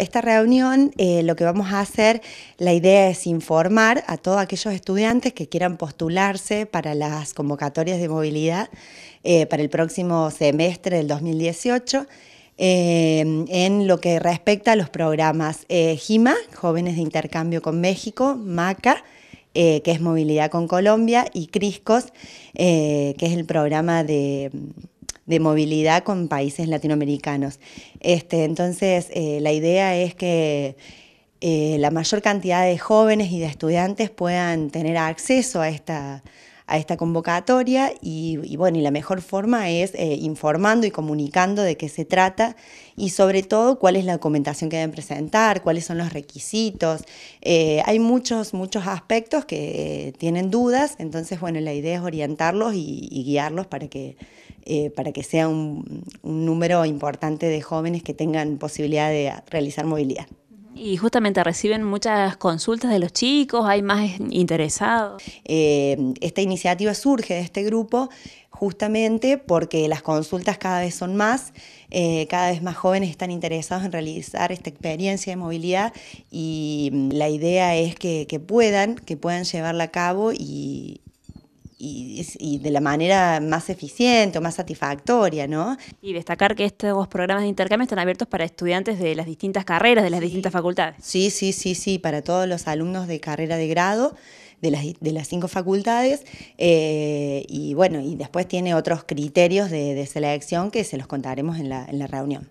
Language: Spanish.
esta reunión eh, lo que vamos a hacer, la idea es informar a todos aquellos estudiantes que quieran postularse para las convocatorias de movilidad eh, para el próximo semestre del 2018. Eh, en lo que respecta a los programas GIMA, Jóvenes de Intercambio con México, MACA, que es Movilidad con Colombia, y CRISCOS, que es el programa de de movilidad con países latinoamericanos. Este, entonces, eh, la idea es que eh, la mayor cantidad de jóvenes y de estudiantes puedan tener acceso a esta, a esta convocatoria y, bueno, y la mejor forma es eh, informando y comunicando de qué se trata y sobre todo cuál es la documentación que deben presentar, cuáles son los requisitos. Eh, hay muchos, muchos aspectos que eh, tienen dudas, entonces bueno, la idea es orientarlos y, guiarlos para que, para que sea un número importante de jóvenes que tengan posibilidad de realizar movilidad. Y justamente reciben muchas consultas de los chicos, hay más interesados. Eh, esta iniciativa surge de este grupo justamente porque las consultas cada vez son más, eh, cada vez más jóvenes están interesados en realizar esta experiencia de movilidad y mm, la idea es que puedan, que puedan llevarla a cabo y, y, de la manera más eficiente o más satisfactoria, ¿no? Y destacar que estos programas de intercambio están abiertos para estudiantes de las distintas carreras, de las distintas facultades. Sí, sí, sí, sí, para todos los alumnos de carrera de grado. De las, cinco facultades eh, y bueno, y después tiene otros criterios de, selección que se los contaremos en la reunión.